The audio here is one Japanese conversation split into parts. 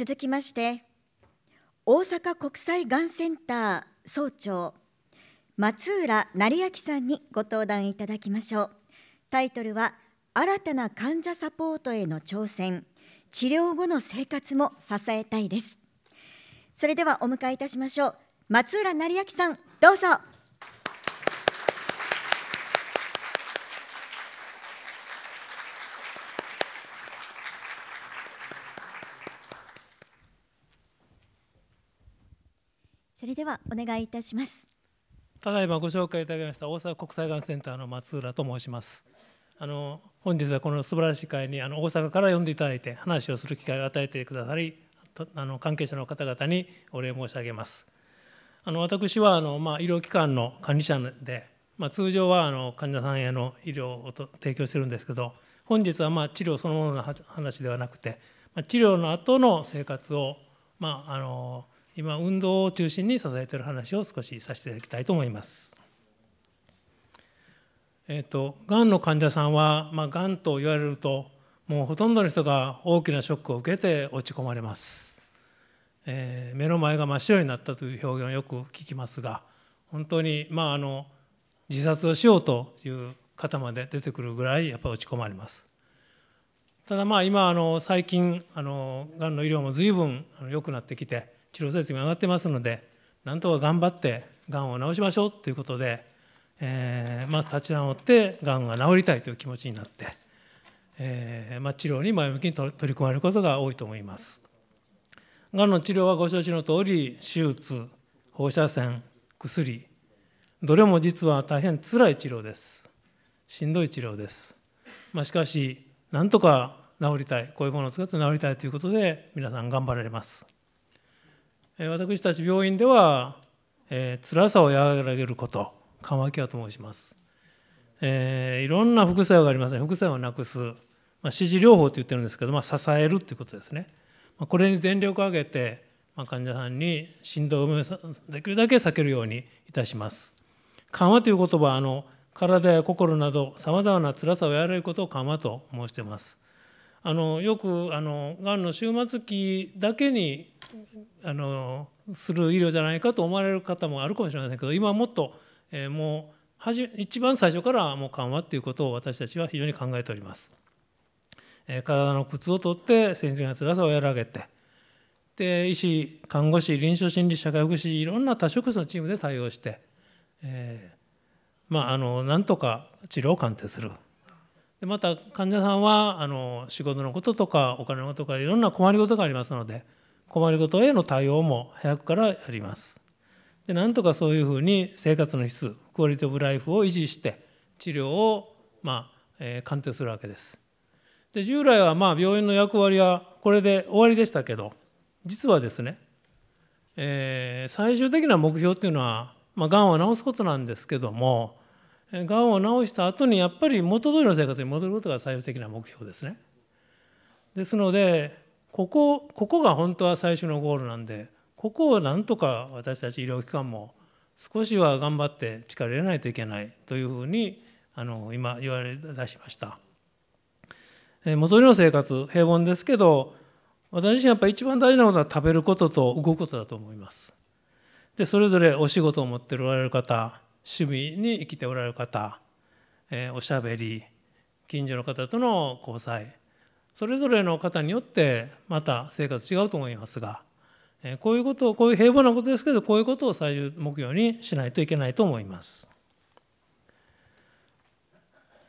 続きまして大阪国際がんセンター総長松浦成明さんにご登壇いただきましょうタイトルは新たな患者サポートへの挑戦治療後の生活も支えたいですそれではお迎えいたしましょう松浦成明さんどうぞそれではお願いいたしますただいまご紹介いただきました大阪国際がんセンターの松浦と申しますあの本日はこの素晴らしい会にあの大阪から呼んでいただいて話をする機会を与えてくださりあの関係者の方々にお礼申し上げますあの私はあの、まあ、医療機関の管理者で、まあ、通常はあの患者さんへの医療を提供してるんですけど本日はまあ治療そのものの話ではなくて、まあ、治療の後の生活を、まあ、あの今運動を中心に支えている話を少しさせていただきたいと思います。えっと、とがんの患者さんは、まあ、がんと言われるともうほとんどの人が大きなショックを受けて落ち込まれます、えー、目の前が真っ白になったという表現をよく聞きますが本当に、まあ、あの自殺をしようという方まで出てくるぐらいやっぱり落ち込まれますただまあ今あの最近あのがんの医療も随分良くなってきて治療成績も上がってますのでなんとか頑張ってがんを治しましょうということで、えーまあ、立ち直ってがんが治りたいという気持ちになって、えーまあ、治療に前向きに取り組まれることが多いと思います。がんの治療はご承知の通り手術放射線薬どれも実は大変つらい治療ですしんどい治療です、まあ、しかしなんとか治りたいこういうものを使って治りたいということで皆さん頑張られます。私たち病院では、えー、辛さを和らげること緩和ケアと申します、えー、いろんな副作用がありますね副作用をなくす、まあ、支持療法と言ってるんですけど、まあ、支えるということですね、まあ、これに全力を挙げて、まあ、患者さんに振動をできるだけ避けるようにいたします緩和という言葉あの体や心などさまざまな辛さを和らげることを緩和と申していますあのよくあのがんの終末期だけにあのする医療じゃないかと思われる方もあるかもしれませんけど今もっと、えー、もうはじ一番最初からもう緩和っていうことを私たちは非常に考えております。えー、体の苦痛を取って先生が辛さを和らげてで医師看護師臨床心理社会福祉いろんな多職種のチームで対応して、えー、まああのなんとか治療を鑑定する。でまた患者さんはあの仕事のこととかお金のこととかいろんな困りごとがありますので困りごとへの対応も早くからやりますでなんとかそういうふうに生活の質クオリティブライフを維持して治療を、まあえー、鑑定するわけですで従来はまあ病院の役割はこれで終わりでしたけど実はですね、えー、最終的な目標っていうのは、まあ、がんを治すことなんですけどもがんを治した後にやっぱり元通りの生活に戻ることが最終的な目標ですね。ですのでここここが本当は最初のゴールなんでここをなんとか私たち医療機関も少しは頑張って力入れないといけないというふうにあの今言われ出しました。元通りの生活平凡ですけど私自身やっぱり一番大事なことは食べることと動くことだと思います。でそれぞれお仕事を持っておられる方趣味に生きておられる方、えー、おしゃべり近所の方との交際それぞれの方によってまた生活違うと思いますが、えー、こういうことをこういう平凡なことですけどこういうことを最終目標にしないといけないと思います。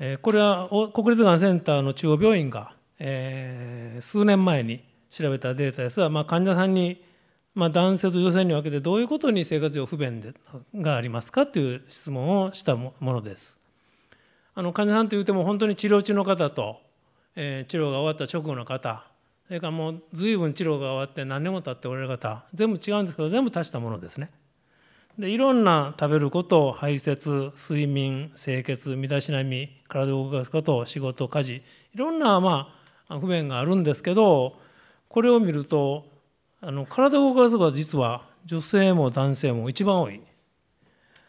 えー、これは国立がんセンターの中央病院が、えー、数年前に調べたデータですが、まあ、患者さんにまあ、男性と女性に分けてどういうことに生活上不便でがありますかという質問をしたものです。あの患者さんというても本当に治療中の方と、えー、治療が終わった直後の方それからもう随分治療が終わって何年も経っておられる方全部違うんですけど全部足したものですね。でいろんな食べること排泄睡眠清潔身だしなみ体を動かすこと仕事家事いろんなまあ不便があるんですけどこれを見るとあの体を動かすが実は女性も男性も一番多い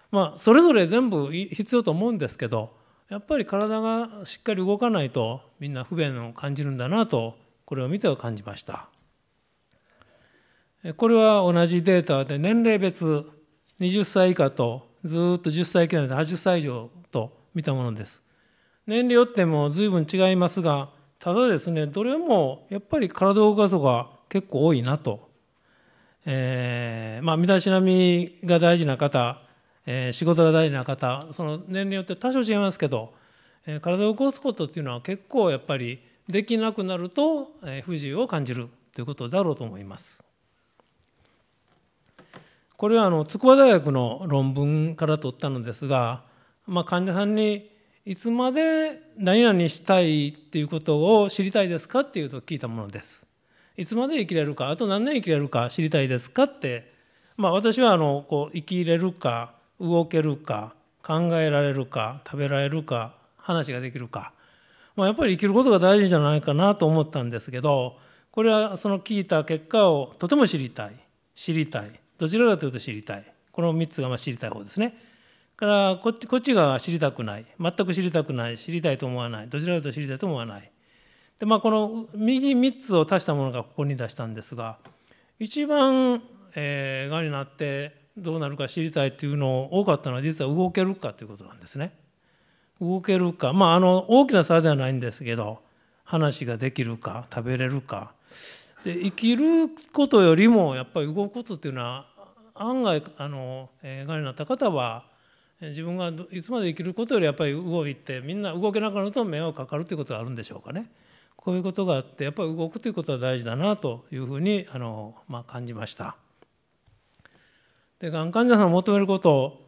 まあそれぞれ全部必要と思うんですけどやっぱり体がしっかり動かないとみんな不便を感じるんだなとこれを見ては感じましたこれは同じデータで年齢別20歳以下とずっと10歳以下で80歳以上と見たものです年齢よっても随分違いますがただですねどれもやっぱり体を動かすが結構多いなと、えー、まあ身だしなみが大事な方、えー、仕事が大事な方その年齢によって多少違いますけど、えー、体を動かすことっていうのは結構やっぱりできなくなると、えー、不自由を感じるということだろうと思います。これはあの筑波大学の論文から取ったのですが、まあ、患者さんにいつまで何々したいっていうことを知りたいですかっていうと聞いたものです。いつまで生きれるかあと何年生きれるか知りたいですかって、まあ、私はあのこう生きれるか動けるか考えられるか食べられるか話ができるか、まあ、やっぱり生きることが大事じゃないかなと思ったんですけどこれはその聞いた結果をとても知りたい知りたいどちらかというと知りたいこの3つがま知りたい方ですね。からこっちこっちが知りたくない全く知りたくない知りたいと思わないどちらかというと知りたいと思わないでまあこの右3つを足したものがここに出したんですが一番えがんになってどうなるか知りたいっていうの多かったのは実は動けるかということなんですね。動けるかまああの大きな差ではないんですけど話ができるか食べれるかで生きることよりもやっぱり動くことっていうのは案外あの、えがんになった方は自分がいつまで生きることよりやっぱり動いてみんな動けなくなると迷惑かかるっていうことがあるんでしょうかね。こういうことがあってやっぱり動くということは大事だなというふうにあの、まあ、感じました。でがん患者さんを求めること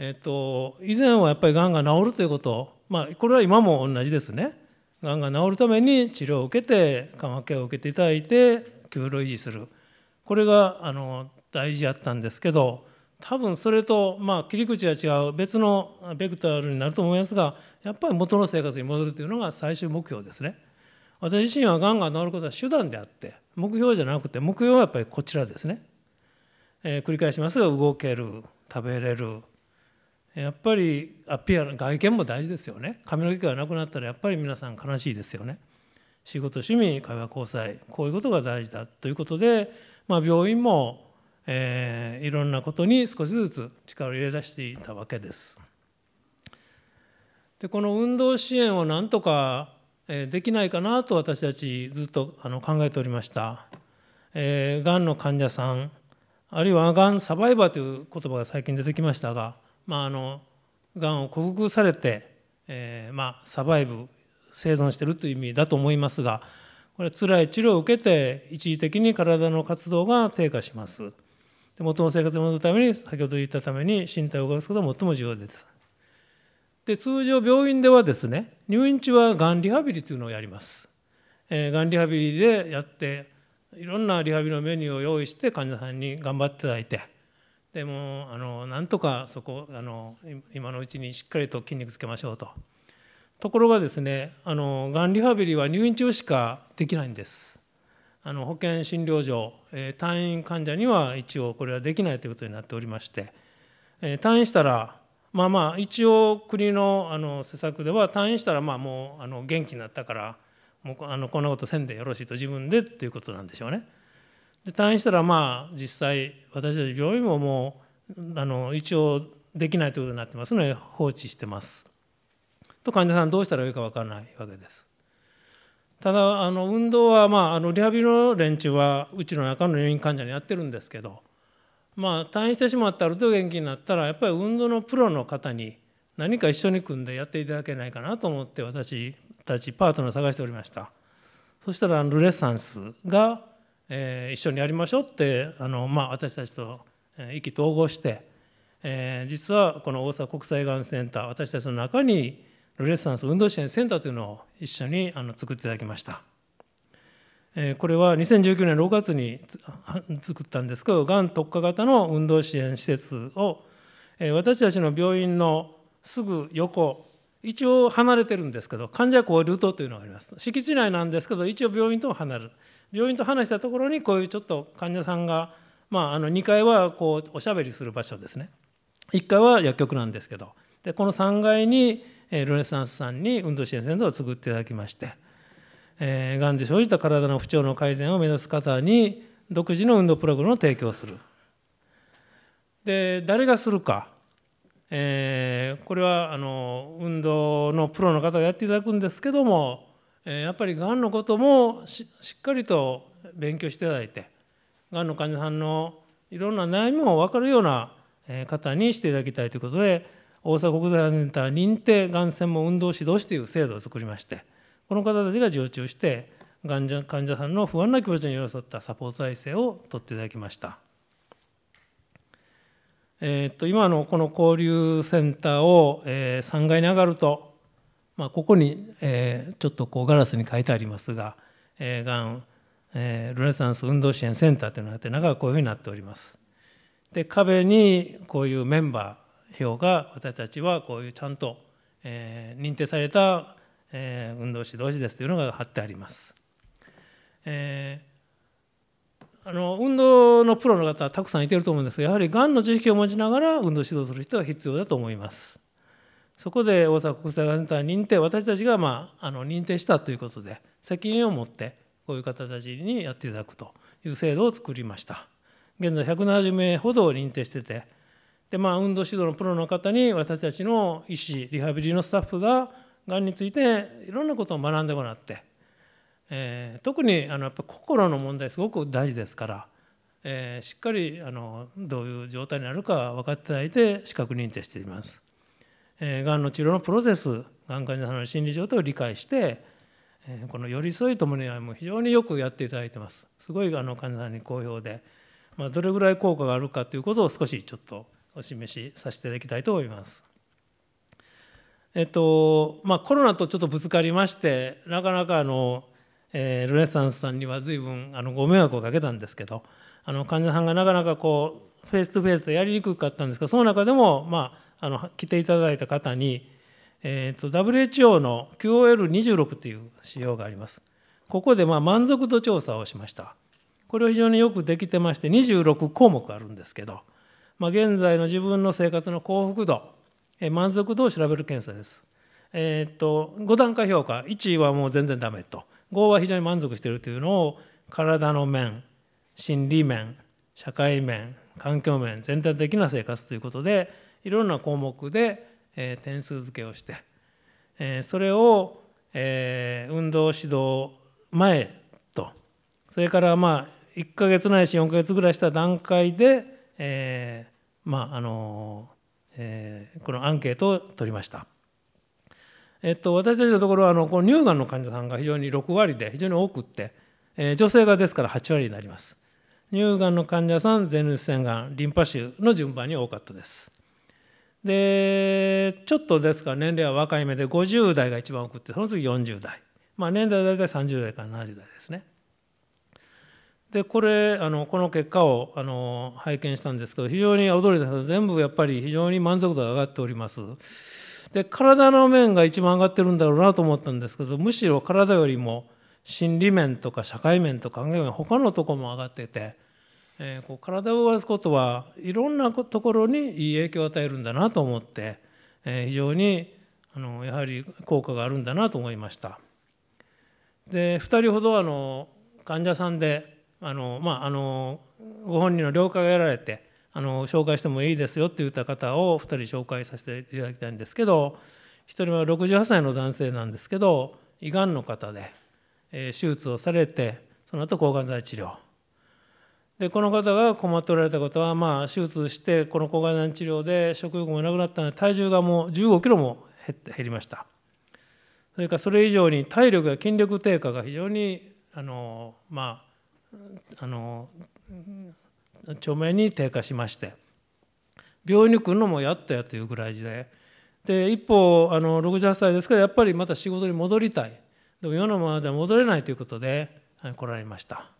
えっと、以前はやっぱりがんが治るということ、まあ、これは今も同じですねがんが治るために治療を受けて緩和ケアを受けていただいて給料維持するこれがあの大事やったんですけど多分それと、まあ、切り口が違う別のベクタルになると思いますがやっぱり元の生活に戻るというのが最終目標ですね。私自身はがんが治ることは手段であって目標じゃなくて目標はやっぱりこちらですね、えー、繰り返しますが動ける食べれるやっぱりアピア外見も大事ですよね髪の毛がなくなったらやっぱり皆さん悲しいですよね仕事趣味会話交際こういうことが大事だということで、まあ、病院も、えー、いろんなことに少しずつ力を入れ出していたわけですでこの運動支援をなんとかできないかなと私たちずっとあの考えておりました。えがんの患者さんあるいはがんサバイバーという言葉が最近出てきましたが、まあ、あのがんを克服されて、えー、まあ、サバイブ生存してるという意味だと思いますがこれ辛い治療を受けて一時的に体の活動が低下します。で元の生活に戻るために先ほど言ったために身体を動かすことが最も重要です。で通常病院ではですね入院中はがんリハビリというのをやります。えー、がんリハビリでやっていろんなリハビリのメニューを用意して患者さんに頑張っていただいてでもあのなんとかそこあの今のうちにしっかりと筋肉つけましょうと。ところがですねあのがんリハビリは入院中しかできないんです。あの保険診療所、えー、退院患者には一応これはできないということになっておりまして、えー、退院したらまあまあ一応国のあの施策では退院したらまあもうあの元気になったからもうあのこんなことせんでよろしいと自分でっていうことなんでしょうね。で退院したらまあ実際私たち病院ももうあの一応できないということになってますので放置してます。と患者さんどうしたらよいか分からないわけです。ただあの運動は、まあ、あのリハビリの連中はうちの中の入院患者にやってるんですけどまあ、退院してしまったある程度元気になったらやっぱり運動のプロの方に何か一緒に組んでやっていただけないかなと思って私たちパートナー探しておりましたそしたらルレッサンスが、えー、一緒にやりましょうってあの、まあ、私たちと意気投合して、えー、実はこの大阪国際がんセンター私たちの中にルレッサンス運動支援センターというのを一緒にあの作っていただきました。これは2019年6月に作ったんですけどがん特化型の運動支援施設を私たちの病院のすぐ横一応離れてるんですけど患者交流棟というのがあります敷地内なんですけど一応病院と離れる病院と離したところにこういうちょっと患者さんが、まあ、あの2階はこうおしゃべりする場所ですね1階は薬局なんですけどでこの3階にルネサンスさんに運動支援センターを作っていただきまして。えー、がんで生じた体の不調の改善を目指す方に独自の運動プログラムを提供する。で誰がするか、えー、これはあの運動のプロの方がやっていただくんですけども、えー、やっぱりがんのこともしっかりと勉強していただいてがんの患者さんのいろんな悩みも分かるような方にしていただきたいということで大阪国際センター認定がん専門運動指導士という制度を作りまして。この方たちが常駐して患者患者さんの不安な気持ちに寄り添ったサポート体制を取っていただきました。えー、っと今のこの交流センターを、えー、3階に上がると、まあ、ここに、えー、ちょっとこうガラスに書いてありますが、えー、がん、えー、ルネサンス運動支援センターというのがあって中がこういうふうになっております。で壁にこういうメンバー表が私たちはこういうちゃんと、えー、認定されたえー、運動指導士ですというのが貼ってあります。えー、あの運動のプロの方はたくさんいてると思うんですがやはりがんの知識を持ちながら運動指導する人が必要だと思います。そこで大阪国際がセンター認定私たちが、まあ、あの認定したということで責任を持ってこういう方たちにやっていただくという制度を作りました。現在170名ほど認定しててで、まあ、運動指導のプロの方に私たちの医師リハビリのスタッフががんについていろんなことを学んでもらって、えー、特にあのやっぱ心の問題すごく大事ですから、えー、しっかりあのどういう状態になるか分かっていただいて資格認定しています。えー、がんの治療のプロセスがん患者さんの心理状態を理解して、えー、この寄り添いともにはも非常によくやっていただいてます。すごいあの患者さんに好評で、まあ、どれぐらい効果があるかということを少しちょっとお示しさせていただきたいと思います。えっとまあ、コロナとちょっとぶつかりましてなかなかあの、えー、ルネサンスさんには随分あのご迷惑をかけたんですけどあの患者さんがなかなかこうフェイストゥフェイスでやりにくかったんですがその中でも、まあ、あの来ていただいた方に、えーと、WHO の QOL26 という仕様があります。ここでまあ満足度調査をしました。これは非常によくできてまして26項目あるんですけど、まあ、現在の自分の生活の幸福度満足度を調べる検査です。えー、っと5段階評価1はもう全然ダメと5は非常に満足してるというのを体の面心理面社会面環境面全体的な生活ということでいろんな項目で、えー、点数付けをして、えー、それを、えー、運動指導前とそれからまあ1ヶ月ないし4ヶ月ぐらいした段階で、えー、まああのーえー、このアンケートを取りました。えっと、私たちのところはあのこの乳がんの患者さんが非常に6割で非常に多くって、えー、女性がですから8割になります。乳がんの患者さん前立腺がんリンパ腫の順番に多かったです。でちょっとですから年齢は若い目で50代が一番多くてその次40代、まあ、年代は大体30代から70代ですね。でこれあのこの結果をあの拝見したんですけど非常に驚いた全部やっぱり非常に満足度が上がっておりますで体の面が一番上がってるんだろうなと思ったんですけどむしろ体よりも心理面とか社会面とか考え面他のとこも上がってて、えー、こう体を動かすことはいろんなところにいい影響を与えるんだなと思って、えー、非常にあのやはり効果があるんだなと思いましたで2人ほどあの患者さんであのまああのご本人の了解が得られてあの紹介してもいいですよって言った方を2人紹介させていただきたいんですけど1人は68歳の男性なんですけど胃がんの方で、え手術をされてその後抗がん剤治療でこの方が困っておられたことは、まあ、手術してこの抗がん剤治療で食欲もなくなったので体重がもう1 5キロも減って減りましたそれからそれ以上に体力や筋力低下が非常にあのまああの著名に低下しまして病院に来るのもやっとやというぐらいでで一方あの68歳ですからやっぱりまた仕事に戻りたいでも世のままでは戻れないということで、はい、来られました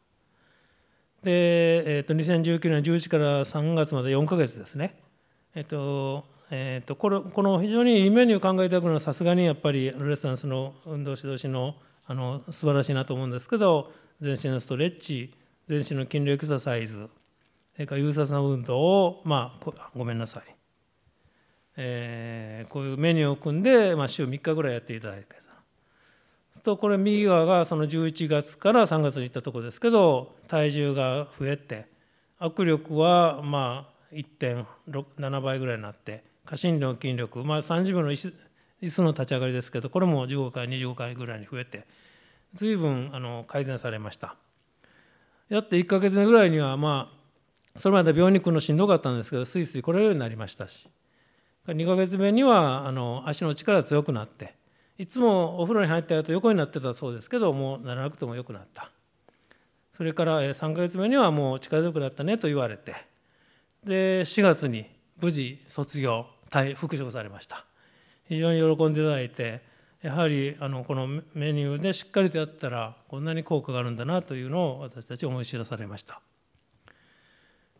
で、えーと、2019年1時から3月まで4か月ですねえっ、ー、とえーと、このこの非常にいいメニュー考えていくのはさすがにやっぱりルレッサンスの運動指導士のあの素晴らしいなと思うんですけど全身のストレッチ全身の筋力エクササイズそれから有酸素運動をまあごめんなさい、えー、こういうメニューを組んで、まあ、週3日ぐらいやっていただいてとこれ右側がその11月から3月に行ったとこですけど体重が増えて握力はまあ1.7倍ぐらいになって過信量筋力まあ30秒の椅子の立ち上がりですけどこれも15回25回ぐらいに増えて随分あの改善されましたやって1ヶ月目ぐらいにはまあそれまで病院に来るのしんどかったんですけどスイスイ来れるようになりましたし2ヶ月目にはあの足の力強くなっていつもお風呂に入ったと横になってたそうですけどもうならなくても良くなったそれから3ヶ月目にはもう力強くなったねと言われてで4月に無事卒業復職されました非常に喜んでいただいてやはりあのこのメニューでしっかりとやったらこんなに効果があるんだなというのを私たち思い知らされました。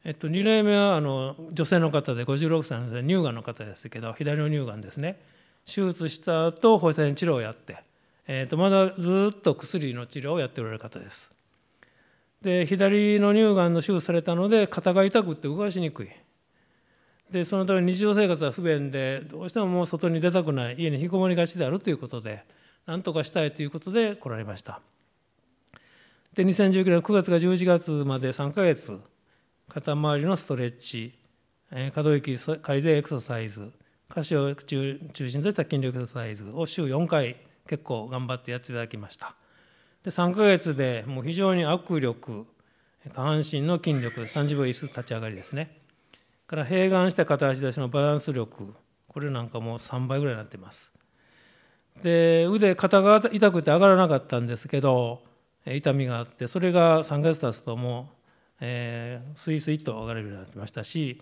えっと、2例目はあの女性の方で56歳の乳がんの方ですけど左の乳がんですね手術した後放射線治療をやって、えっと、まだずっと薬の治療をやっておられる方です。で左の乳がんの手術されたので肩が痛くって動かしにくいでそのため日常生活は不便でどうしてももう外に出たくない家に引きこもりがちであるということで何とかしたいということで来られましたで2019年9月から11月まで3ヶ月肩周りのストレッチ可動域改善エクササイズ下肢を中心とした筋力エクササイズを週4回結構頑張ってやっていただきましたで3ヶ月でもう非常に握力下半身の筋力30秒椅子立ち上がりですねから併願した片足出しのバランス力これなんかもう3倍ぐらいになってますで腕肩が痛くて上がらなかったんですけど痛みがあってそれが3ヶ月経つともう、えー、スイスイと上がれるようになってましたし、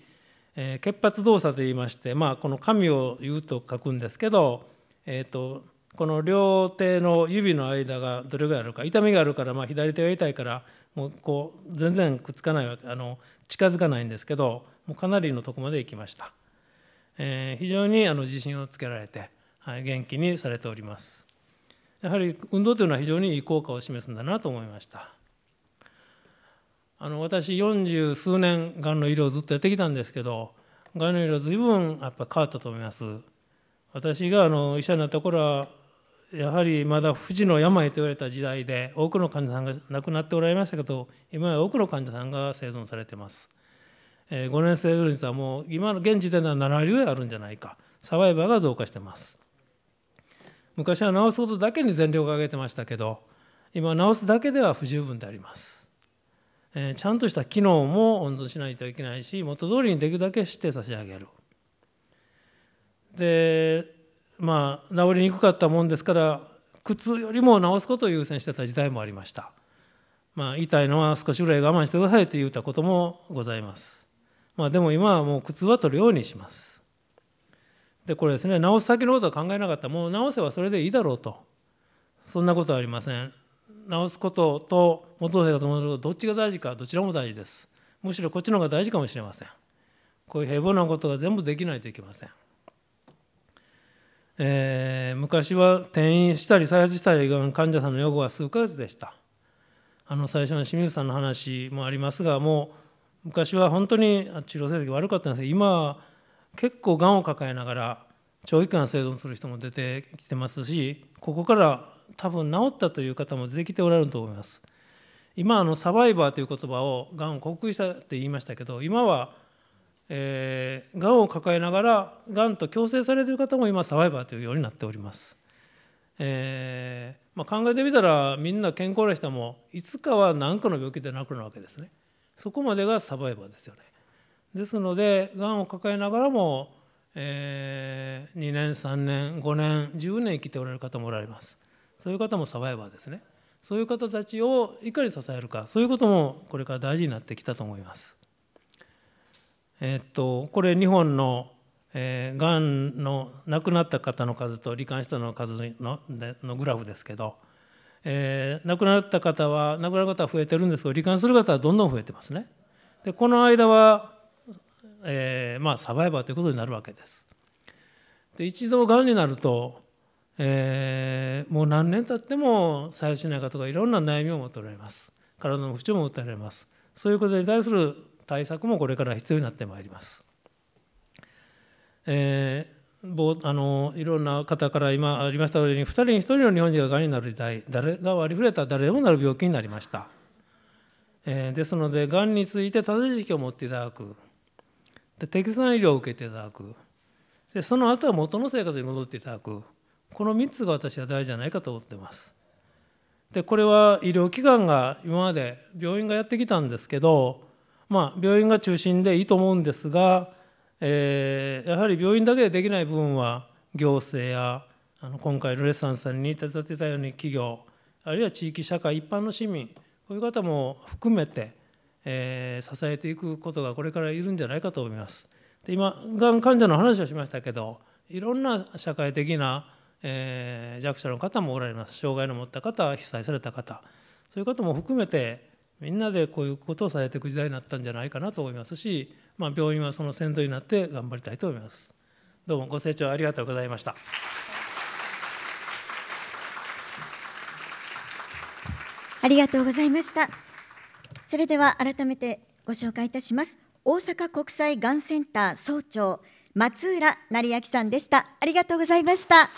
えー、血発動作といいまして、まあ、この紙を言うと書くんですけど、えーと、この両手の指の間がどれぐらいあるか痛みがあるから、まあ、左手が痛いからもうこう全然くっつかないあの近づかないんですけどもうかなりのとこまで行きました、えー、非常にあの自信をつけられて、はい、元気にされておりますやはり運動というのは非常にいい効果を示すんだなと思いましたあの私四十数年がんの医療をずっとやってきたんですけどがんの医療ぶんやっぱ変わったと思います私があの医者になった頃はやはりまだ不治の病と言われた時代で多くの患者さんが亡くなっておられましたけど今は多くの患者さんが生存されてますえー、5年生ぐらいにさもう今の現時点では7割ぐらいあるんじゃないかサバイバーが増加してます昔は治すことだけに全力を挙げてましたけど今治すだけでは不十分であります、えー、ちゃんとした機能も温存しないといけないし元通りにできるだけして差し上げるでまあ治りにくかったもんですから苦痛よりも治すことを優先してた時代もありましたまあ痛いのは少しぐらい我慢してくださいと言ったこともございますまあでも今はもう靴は取るようにします。でこれですね直す先のことは考えなかったもう直せばそれでいいだろうとそんなことはありません直すことと元の生活を戻ることどっちが大事かどちらも大事ですむしろこっちの方が大事かもしれませんこういう平凡なことが全部できないといけません、えー、昔は転院したり再発したりが患者さんの予後は数ヶ月でしたあの最初の清水さんの話もありますがもう昔は本当に治療成績悪かったんですけど今結構がんを抱えながら長期間生存する人も出てきてますしここから多分治ったという方も出てきておられると思います。今あのサバイバーという言葉をがんを克服したって言いましたけど今は、えー、がんを抱えながらがんと共生されている方も今サバイバーというようになっております。えーまあ、考えてみたらみんな健康な人もいつかは何かの病気で亡くなるわけですね。そこまでがサバイバーですよね。ですのでがんを抱えながらも、えー、2年3年5年10年生きておられる方もおられますそういう方もサバイバーですねそういう方たちをいかに支えるかそういうこともこれから大事になってきたと思いますえっとこれ日本のえー、がの亡くなった方の数と罹患したの数ののグラフですけどえー、亡くなった方は亡くなる方は増えてるんですけど罹患する方はどんどん増えてますね。でこの間は、えー、まあ、サバイバーということになるわけです。で一度がんになると、えー、もう何年経っても作用しない方がいろんな悩みを持っておられます体の不調も訴えられますそういうことに対する対策もこれから必要になってまいります、えあのいろんな方から今ありましたように2人に1人の日本人ががんになる時代誰が割り振れた誰でもなる病気になりました、えー、ですのでがんについて正しい意識を持っていただくで適切な医療を受けていただくでその後は元の生活に戻っていただくこの3つが私は大事じゃないかと思ってますでこれは医療機関が今まで病院がやってきたんですけどまあ病院が中心でいいと思うんですがえー、やはり病院だけでできない部分は行政やあの今回のレッサンさんに手伝ってたように企業あるいは地域社会一般の市民こういう方も含めて、えー、支えていくことがこれからいるんじゃないかと思います。で今がん患者の話をしましたけどいろんな社会的な、えー、弱者の方もおられます障害の持った方被災された方そういう方も含めてみんなでこういうことをされていく時代になったんじゃないかなと思いますし、まあ、病院はその先頭になって頑張りたいと思います。どうもご清聴ありがとうございました。ありがとうございました。それでは改めてご紹介いたします。大阪国際がんセンター総長松浦成明さんでした。ありがとうございました。